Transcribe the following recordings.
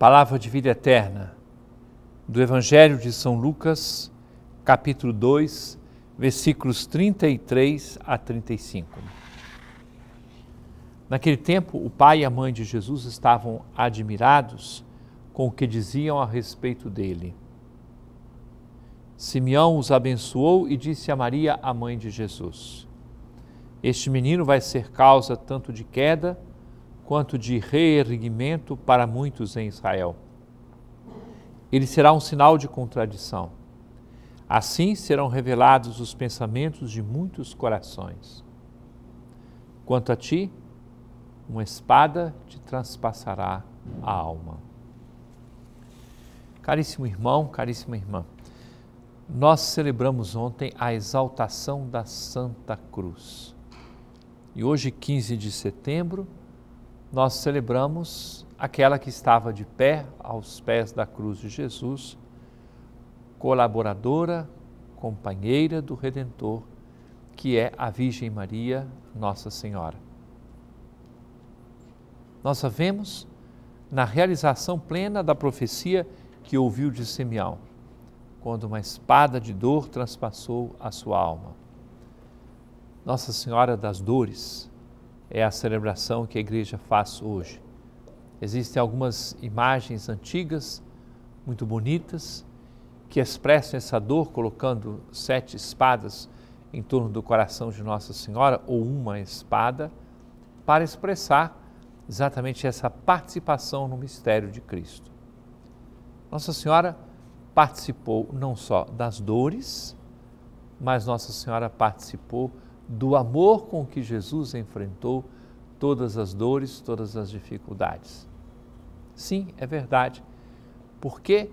Palavra de vida eterna, do Evangelho de São Lucas, capítulo 2, versículos 33 a 35. Naquele tempo, o pai e a mãe de Jesus estavam admirados com o que diziam a respeito dele. Simeão os abençoou e disse a Maria, a mãe de Jesus: Este menino vai ser causa tanto de queda, quanto de reerguimento para muitos em Israel. Ele será um sinal de contradição. Assim serão revelados os pensamentos de muitos corações. Quanto a ti, uma espada te transpassará a alma. Caríssimo irmão, caríssima irmã, nós celebramos ontem a exaltação da Santa Cruz. E hoje, 15 de setembro, nós celebramos aquela que estava de pé aos pés da cruz de Jesus, colaboradora, companheira do Redentor, que é a Virgem Maria, Nossa Senhora. Nós a vemos na realização plena da profecia que ouviu de Simeão, quando uma espada de dor transpassou a sua alma. Nossa Senhora das Dores, é a celebração que a igreja faz hoje. Existem algumas imagens antigas, muito bonitas, que expressam essa dor colocando sete espadas em torno do coração de Nossa Senhora, ou uma espada, para expressar exatamente essa participação no mistério de Cristo. Nossa Senhora participou não só das dores, mas Nossa Senhora participou do amor com que Jesus enfrentou todas as dores, todas as dificuldades. Sim, é verdade, porque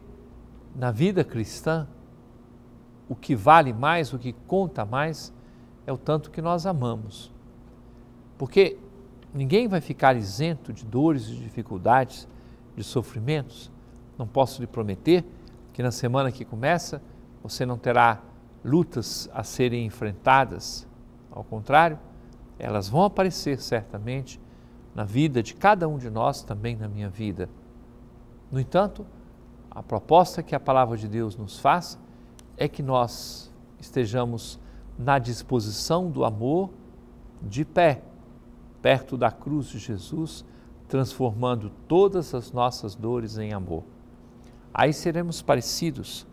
na vida cristã o que vale mais, o que conta mais, é o tanto que nós amamos. Porque ninguém vai ficar isento de dores, de dificuldades, de sofrimentos. Não posso lhe prometer que na semana que começa você não terá lutas a serem enfrentadas, ao contrário, elas vão aparecer certamente na vida de cada um de nós, também na minha vida. No entanto, a proposta que a palavra de Deus nos faz é que nós estejamos na disposição do amor de pé, perto da cruz de Jesus, transformando todas as nossas dores em amor. Aí seremos parecidos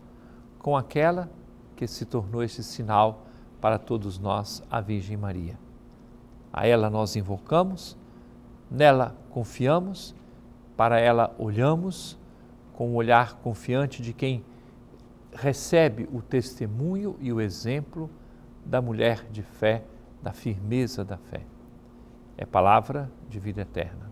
com aquela que se tornou esse sinal para todos nós a Virgem Maria. A ela nós invocamos, nela confiamos, para ela olhamos com o um olhar confiante de quem recebe o testemunho e o exemplo da mulher de fé, da firmeza da fé. É palavra de vida eterna.